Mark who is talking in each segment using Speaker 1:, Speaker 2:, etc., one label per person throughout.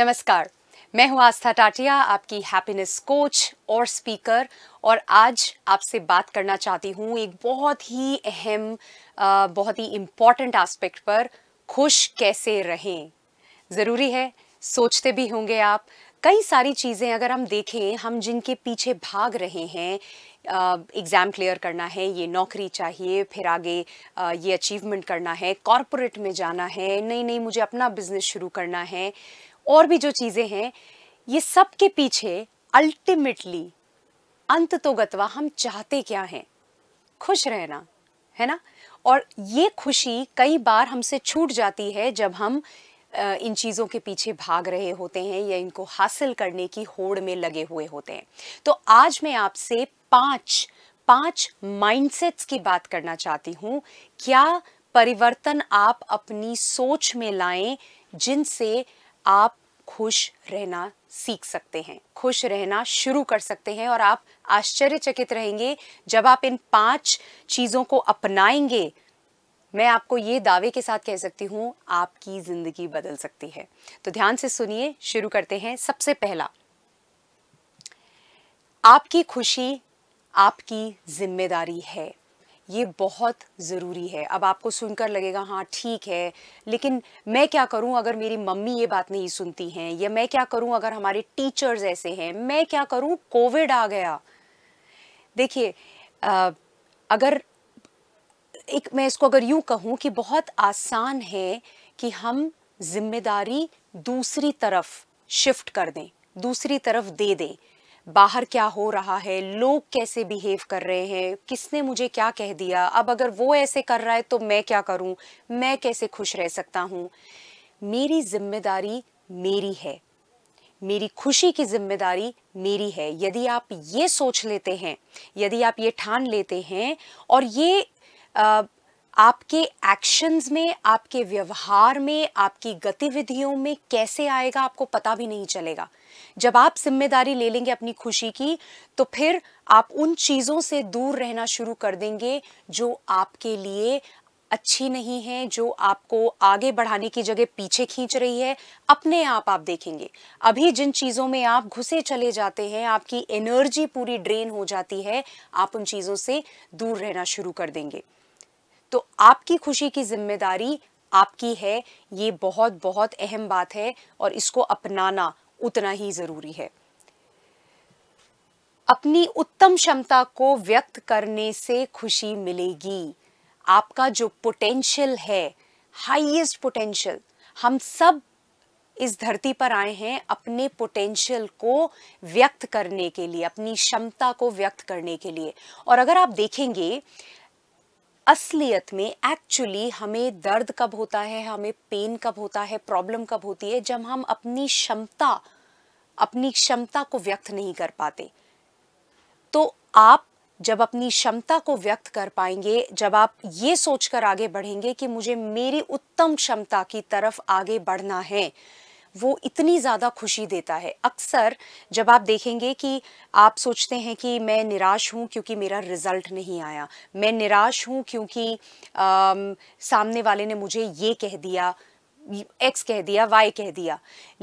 Speaker 1: नमस्कार मैं हूं आस्था टाटिया आपकी हैप्पीनेस कोच और स्पीकर और आज आपसे बात करना चाहती हूं एक बहुत ही अहम बहुत ही इम्पॉर्टेंट एस्पेक्ट पर खुश कैसे रहें ज़रूरी है सोचते भी होंगे आप कई सारी चीज़ें अगर हम देखें हम जिनके पीछे भाग रहे हैं एग्ज़ाम क्लियर करना है ये नौकरी चाहिए फिर आगे आ, ये अचीवमेंट करना है कॉरपोरेट में जाना है नहीं नहीं मुझे अपना बिजनेस शुरू करना है और भी जो चीज़ें हैं ये सब के पीछे अल्टीमेटली अंत तो गतवा हम चाहते क्या हैं खुश रहना है ना और ये खुशी कई बार हमसे छूट जाती है जब हम इन चीज़ों के पीछे भाग रहे होते हैं या इनको हासिल करने की होड़ में लगे हुए होते हैं तो आज मैं आपसे पांच पांच माइंडसेट्स की बात करना चाहती हूँ क्या परिवर्तन आप अपनी सोच में लाएं जिनसे आप खुश रहना सीख सकते हैं खुश रहना शुरू कर सकते हैं और आप आश्चर्यचकित रहेंगे जब आप इन पांच चीज़ों को अपनाएंगे मैं आपको ये दावे के साथ कह सकती हूँ आपकी ज़िंदगी बदल सकती है तो ध्यान से सुनिए शुरू करते हैं सबसे पहला आपकी खुशी आपकी जिम्मेदारी है ये बहुत ज़रूरी है अब आपको सुनकर लगेगा हाँ ठीक है लेकिन मैं क्या करूं अगर मेरी मम्मी ये बात नहीं सुनती हैं या मैं क्या करूं अगर हमारे टीचर्स ऐसे हैं मैं क्या करूं कोविड आ गया देखिए अगर एक मैं इसको अगर यूँ कहूँ कि बहुत आसान है कि हम जिम्मेदारी दूसरी तरफ शिफ्ट कर दें दूसरी तरफ दे दें बाहर क्या हो रहा है लोग कैसे बिहेव कर रहे हैं किसने मुझे क्या कह दिया अब अगर वो ऐसे कर रहा है तो मैं क्या करूं मैं कैसे खुश रह सकता हूं मेरी जिम्मेदारी मेरी है मेरी खुशी की जिम्मेदारी मेरी है यदि आप ये सोच लेते हैं यदि आप ये ठान लेते हैं और ये आ, आपके एक्शंस में आपके व्यवहार में आपकी गतिविधियों में कैसे आएगा आपको पता भी नहीं चलेगा जब आप जिम्मेदारी ले लेंगे अपनी खुशी की तो फिर आप उन चीज़ों से दूर रहना शुरू कर देंगे जो आपके लिए अच्छी नहीं है जो आपको आगे बढ़ाने की जगह पीछे खींच रही है अपने आप आप देखेंगे अभी जिन चीज़ों में आप घुसे चले जाते हैं आपकी एनर्जी पूरी ड्रेन हो जाती है आप उन चीज़ों से दूर रहना शुरू कर देंगे तो आपकी खुशी की जिम्मेदारी आपकी है ये बहुत बहुत अहम बात है और इसको अपनाना उतना ही ज़रूरी है अपनी उत्तम क्षमता को व्यक्त करने से खुशी मिलेगी आपका जो पोटेंशियल है हाईएस्ट पोटेंशियल हम सब इस धरती पर आए हैं अपने पोटेंशियल को व्यक्त करने के लिए अपनी क्षमता को व्यक्त करने के लिए और अगर आप देखेंगे असलियत में एक्चुअली हमें दर्द कब होता है हमें पेन कब होता है प्रॉब्लम कब होती है जब हम अपनी क्षमता अपनी क्षमता को व्यक्त नहीं कर पाते तो आप जब अपनी क्षमता को व्यक्त कर पाएंगे जब आप ये सोचकर आगे बढ़ेंगे कि मुझे मेरी उत्तम क्षमता की तरफ आगे बढ़ना है वो इतनी ज़्यादा खुशी देता है अक्सर जब आप देखेंगे कि आप सोचते हैं कि मैं निराश हूँ क्योंकि मेरा रिज़ल्ट नहीं आया मैं निराश हूँ क्योंकि आ, सामने वाले ने मुझे ये कह दिया एक्स कह दिया वाई कह दिया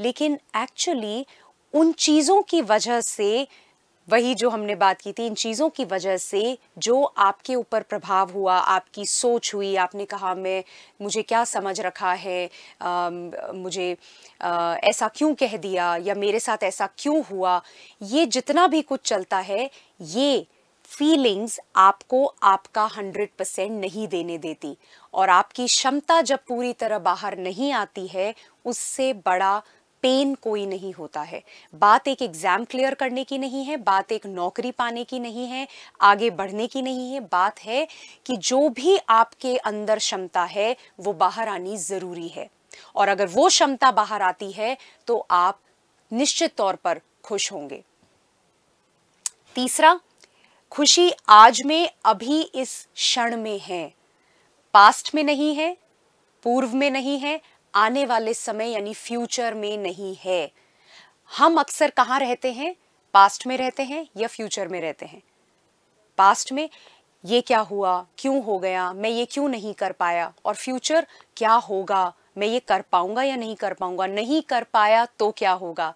Speaker 1: लेकिन एक्चुअली उन चीज़ों की वजह से वही जो हमने बात की थी इन चीज़ों की वजह से जो आपके ऊपर प्रभाव हुआ आपकी सोच हुई आपने कहा मैं मुझे क्या समझ रखा है आ, मुझे आ, ऐसा क्यों कह दिया या मेरे साथ ऐसा क्यों हुआ ये जितना भी कुछ चलता है ये फीलिंग्स आपको आपका हंड्रेड परसेंट नहीं देने देती और आपकी क्षमता जब पूरी तरह बाहर नहीं आती है उससे बड़ा पेन कोई नहीं होता है बात एक एग्ज़ाम क्लियर करने की नहीं है बात एक नौकरी पाने की नहीं है आगे बढ़ने की नहीं है बात है कि जो भी आपके अंदर क्षमता है वो बाहर आनी ज़रूरी है और अगर वो क्षमता बाहर आती है तो आप निश्चित तौर पर खुश होंगे तीसरा खुशी आज में अभी इस क्षण में है पास्ट में नहीं है पूर्व में नहीं है आने वाले समय यानी फ्यूचर में नहीं है हम अक्सर कहाँ रहते हैं पास्ट में रहते हैं या फ्यूचर में रहते हैं पास्ट में ये क्या हुआ क्यों हो गया मैं ये क्यों नहीं कर पाया और फ्यूचर क्या होगा मैं ये कर पाऊंगा या नहीं कर पाऊंगा नहीं कर पाया तो क्या होगा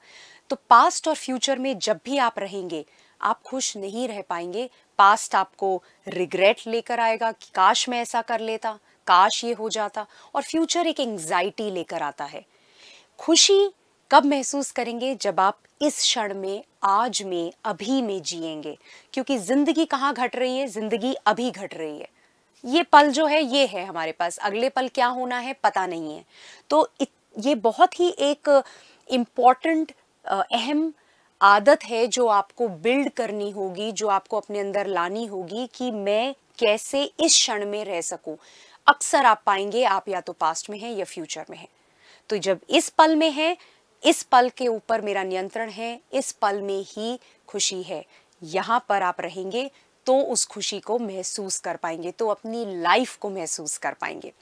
Speaker 1: तो पास्ट और फ्यूचर में जब भी आप रहेंगे आप खुश नहीं रह पाएंगे पास्ट आपको रिग्रेट लेकर आएगा कि काश मैं ऐसा कर लेता काश ये हो जाता और फ्यूचर एक एंग्जाइटी लेकर आता है खुशी कब महसूस करेंगे जब आप इस क्षण में आज में अभी में जिएंगे क्योंकि जिंदगी कहाँ घट रही है जिंदगी अभी घट रही है ये पल जो है ये है हमारे पास अगले पल क्या होना है पता नहीं है तो ये बहुत ही एक इम्पॉर्टेंट अहम आदत है जो आपको बिल्ड करनी होगी जो आपको अपने अंदर लानी होगी कि मैं कैसे इस क्षण में रह सकूं अक्सर आप पाएंगे आप या तो पास्ट में हैं या फ्यूचर में हैं तो जब इस पल में है इस पल के ऊपर मेरा नियंत्रण है इस पल में ही खुशी है यहाँ पर आप रहेंगे तो उस खुशी को महसूस कर पाएंगे तो अपनी लाइफ को महसूस कर पाएंगे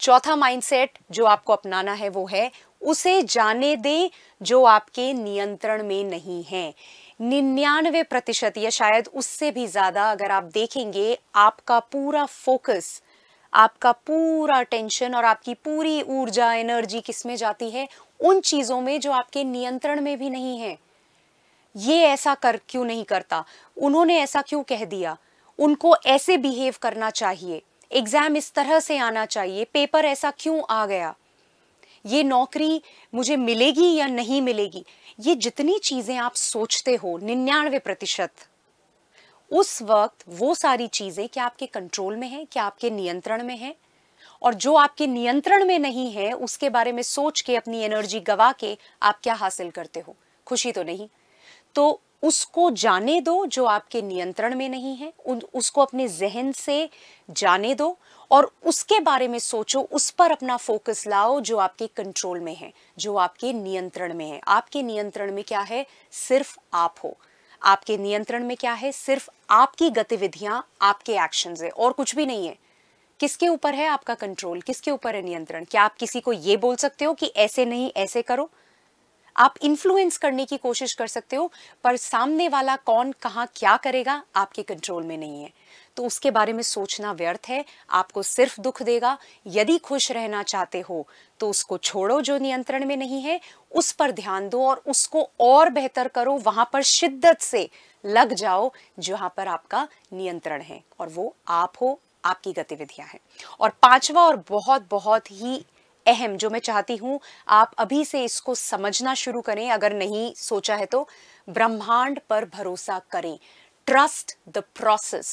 Speaker 1: चौथा माइंडसेट जो आपको अपनाना है वो है उसे जाने दें जो आपके नियंत्रण में नहीं है निन्यानवे प्रतिशत या शायद उससे भी ज़्यादा अगर आप देखेंगे आपका पूरा फोकस आपका पूरा टेंशन और आपकी पूरी ऊर्जा एनर्जी किस में जाती है उन चीज़ों में जो आपके नियंत्रण में भी नहीं है ये ऐसा कर क्यों नहीं करता उन्होंने ऐसा क्यों कह दिया उनको ऐसे बिहेव करना चाहिए एग्ज़ाम इस तरह से आना चाहिए पेपर ऐसा क्यों आ गया ये नौकरी मुझे मिलेगी या नहीं मिलेगी ये जितनी चीज़ें आप सोचते हो निन्यानवे प्रतिशत उस वक्त वो सारी चीज़ें क्या आपके कंट्रोल में है क्या आपके नियंत्रण में है और जो आपके नियंत्रण में नहीं है उसके बारे में सोच के अपनी एनर्जी गवा के आप क्या हासिल करते हो खुशी तो नहीं तो उसको जाने दो जो आपके नियंत्रण में नहीं है उन उसको अपने जहन से जाने दो और उसके बारे में सोचो उस पर अपना फोकस लाओ जो आपके कंट्रोल में है जो आपके नियंत्रण में है आपके नियंत्रण में क्या है सिर्फ आप हो आपके नियंत्रण में क्या है सिर्फ आपकी गतिविधियां आपके एक्शन है और कुछ भी नहीं है किसके ऊपर है आपका कंट्रोल किसके ऊपर है नियंत्रण क्या आप किसी को ये बोल सकते हो कि ऐसे नहीं ऐसे करो आप इन्फ्लुएंस करने की कोशिश कर सकते हो पर सामने वाला कौन कहाँ क्या करेगा आपके कंट्रोल में नहीं है तो उसके बारे में सोचना व्यर्थ है आपको सिर्फ दुख देगा यदि खुश रहना चाहते हो तो उसको छोड़ो जो नियंत्रण में नहीं है उस पर ध्यान दो और उसको और बेहतर करो वहां पर शिद्दत से लग जाओ जहां पर आपका नियंत्रण है और वो आप हो आपकी गतिविधियां हैं और पांचवा और बहुत बहुत ही अहम जो मैं चाहती हूँ आप अभी से इसको समझना शुरू करें अगर नहीं सोचा है तो ब्रह्मांड पर भरोसा करें ट्रस्ट द प्रोसेस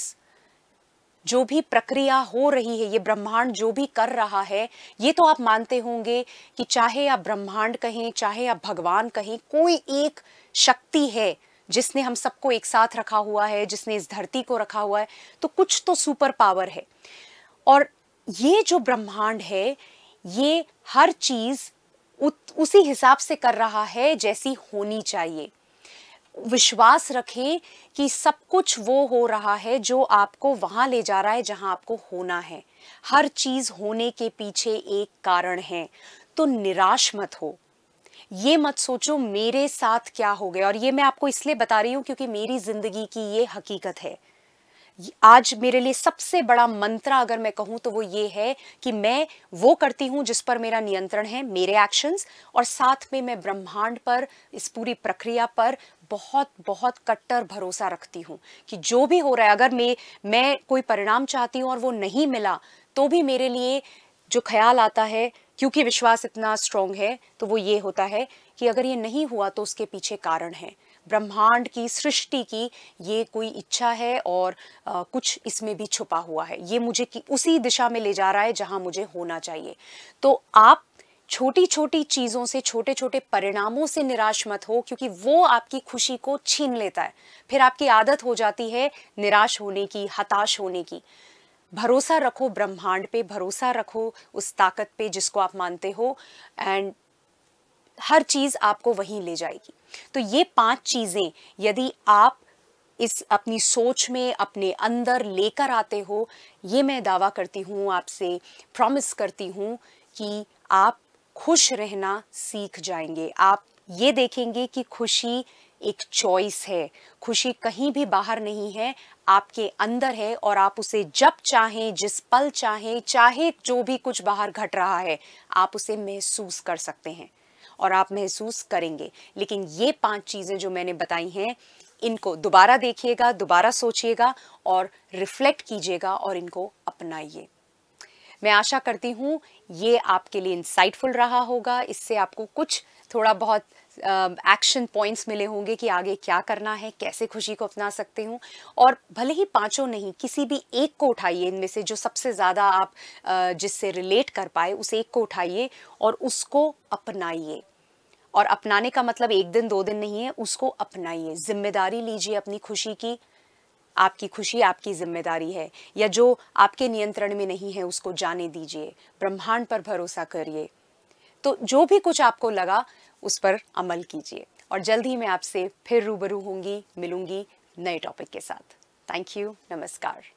Speaker 1: जो भी प्रक्रिया हो रही है ये ब्रह्मांड जो भी कर रहा है ये तो आप मानते होंगे कि चाहे आप ब्रह्मांड कहें चाहे आप भगवान कहें कोई एक शक्ति है जिसने हम सबको एक साथ रखा हुआ है जिसने इस धरती को रखा हुआ है तो कुछ तो सुपर पावर है और ये जो ब्रह्मांड है ये हर चीज़ उसी हिसाब से कर रहा है जैसी होनी चाहिए विश्वास रखें कि सब कुछ वो हो रहा है जो आपको वहां ले जा रहा है जहां आपको होना है हर चीज़ होने के पीछे एक कारण है तो निराश मत हो ये मत सोचो मेरे साथ क्या हो गया और ये मैं आपको इसलिए बता रही हूँ क्योंकि मेरी ज़िंदगी की ये हकीकत है आज मेरे लिए सबसे बड़ा मंत्रा अगर मैं कहूं तो वो ये है कि मैं वो करती हूं जिस पर मेरा नियंत्रण है मेरे एक्शंस और साथ में मैं ब्रह्मांड पर इस पूरी प्रक्रिया पर बहुत बहुत कट्टर भरोसा रखती हूं कि जो भी हो रहा है अगर मैं मैं कोई परिणाम चाहती हूं और वो नहीं मिला तो भी मेरे लिए जो ख्याल आता है क्योंकि विश्वास इतना स्ट्रोंग है तो वो ये होता है कि अगर ये नहीं हुआ तो उसके पीछे कारण है ब्रह्मांड की सृष्टि की ये कोई इच्छा है और आ, कुछ इसमें भी छुपा हुआ है ये मुझे कि उसी दिशा में ले जा रहा है जहां मुझे होना चाहिए तो आप छोटी छोटी चीज़ों से छोटे छोटे परिणामों से निराश मत हो क्योंकि वो आपकी खुशी को छीन लेता है फिर आपकी आदत हो जाती है निराश होने की हताश होने की भरोसा रखो ब्रह्मांड पे भरोसा रखो उस ताकत पे जिसको आप मानते हो एंड हर चीज़ आपको वहीं ले जाएगी तो ये पांच चीज़ें यदि आप इस अपनी सोच में अपने अंदर लेकर आते हो ये मैं दावा करती हूँ आपसे प्रॉमिस करती हूँ कि आप खुश रहना सीख जाएंगे आप ये देखेंगे कि खुशी एक चॉइस है खुशी कहीं भी बाहर नहीं है आपके अंदर है और आप उसे जब चाहें जिस पल चाहें चाहे जो भी कुछ बाहर घट रहा है आप उसे महसूस कर सकते हैं और आप महसूस करेंगे लेकिन ये पांच चीज़ें जो मैंने बताई हैं इनको दोबारा देखिएगा दोबारा सोचिएगा और रिफ्लेक्ट कीजिएगा और इनको अपनाइए मैं आशा करती हूँ ये आपके लिए इंसाइटफुल रहा होगा इससे आपको कुछ थोड़ा बहुत एक्शन uh, पॉइंट्स मिले होंगे कि आगे क्या करना है कैसे खुशी को अपना सकते हूँ और भले ही पांचों नहीं किसी भी एक को उठाइए इनमें से जो सबसे ज़्यादा आप uh, जिससे रिलेट कर पाए उस एक को उठाइए और उसको अपनाइए और अपनाने का मतलब एक दिन दो दिन नहीं है उसको अपनाइए जिम्मेदारी लीजिए अपनी खुशी की आपकी खुशी आपकी जिम्मेदारी है या जो आपके नियंत्रण में नहीं है उसको जाने दीजिए ब्रह्मांड पर भरोसा करिए तो जो भी कुछ आपको लगा उस पर अमल कीजिए और जल्द ही मैं आपसे फिर रूबरू होंगी मिलूंगी नए टॉपिक के साथ थैंक यू नमस्कार